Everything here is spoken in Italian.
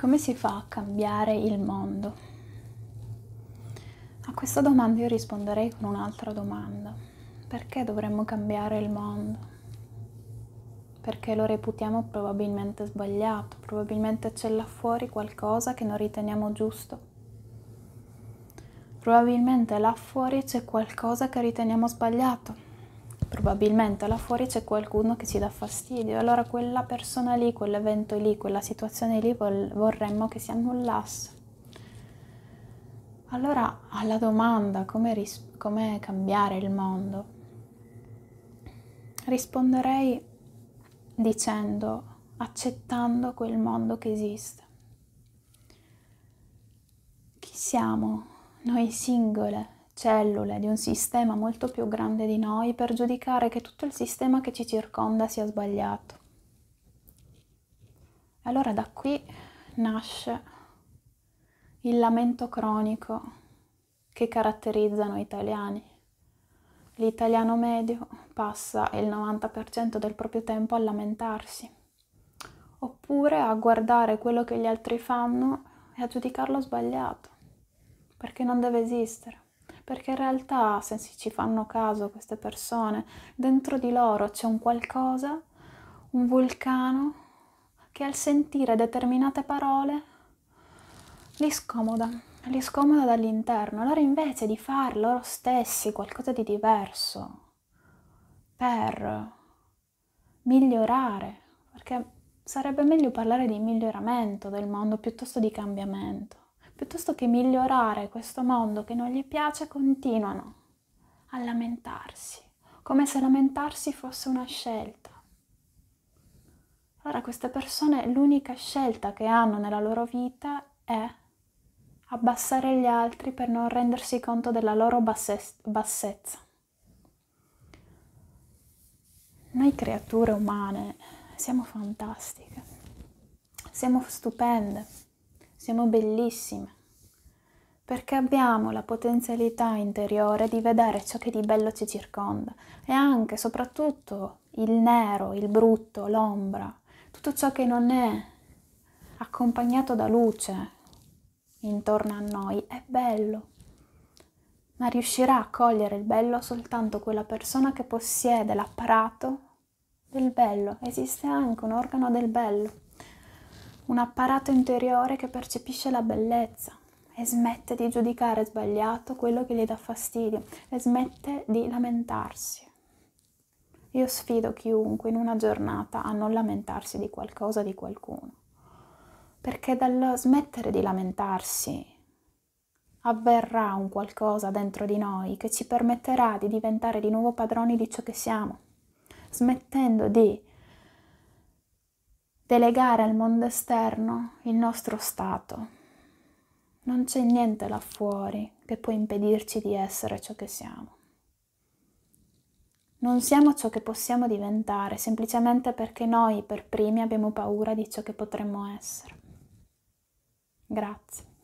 Come si fa a cambiare il mondo? A questa domanda io risponderei con un'altra domanda. Perché dovremmo cambiare il mondo? Perché lo reputiamo probabilmente sbagliato, probabilmente c'è là fuori qualcosa che non riteniamo giusto. Probabilmente là fuori c'è qualcosa che riteniamo sbagliato probabilmente là fuori c'è qualcuno che ci dà fastidio, allora quella persona lì, quell'evento lì, quella situazione lì vorremmo che si annullasse. Allora alla domanda come, ris- come cambiare il mondo, risponderei dicendo, accettando quel mondo che esiste. Chi siamo noi singole cellule, di un sistema molto più grande di noi per giudicare che tutto il sistema che ci circonda sia sbagliato. Allora da qui nasce il lamento cronico che caratterizza noi italiani. L'italiano medio passa il 90% del proprio tempo a lamentarsi, oppure a guardare quello che gli altri fanno e a giudicarlo sbagliato, perché non deve esistere perché in realtà se ci fanno caso queste persone, dentro di loro c'è un qualcosa, un vulcano, che al sentire determinate parole li scomoda, li scomoda dall'interno. Allora invece di far loro stessi qualcosa di diverso per migliorare, perché sarebbe meglio parlare di miglioramento del mondo piuttosto di cambiamento piuttosto che migliorare questo mondo che non gli piace, continuano a lamentarsi, come se lamentarsi fosse una scelta. Allora queste persone l'unica scelta che hanno nella loro vita è abbassare gli altri per non rendersi conto della loro basse- bassezza. Noi creature umane siamo fantastiche, siamo stupende siamo bellissime, perché abbiamo la potenzialità interiore di vedere ciò che di bello ci circonda e anche, soprattutto, il nero, il brutto, l'ombra, tutto ciò che non è accompagnato da luce intorno a noi è bello ma riuscirà a cogliere il bello soltanto quella persona che possiede l'apparato del bello. Esiste anche un organo del bello un apparato interiore che percepisce la bellezza e smette di giudicare sbagliato quello che gli dà fastidio e smette di lamentarsi. Io sfido chiunque in una giornata a non lamentarsi di qualcosa di qualcuno, perché dal smettere di lamentarsi avverrà un qualcosa dentro di noi che ci permetterà di diventare di nuovo padroni di ciò che siamo, smettendo di delegare al mondo esterno il nostro stato. Non c'è niente là fuori che può impedirci di essere ciò che siamo. Non siamo ciò che possiamo diventare semplicemente perché noi per primi abbiamo paura di ciò che potremmo essere. Grazie.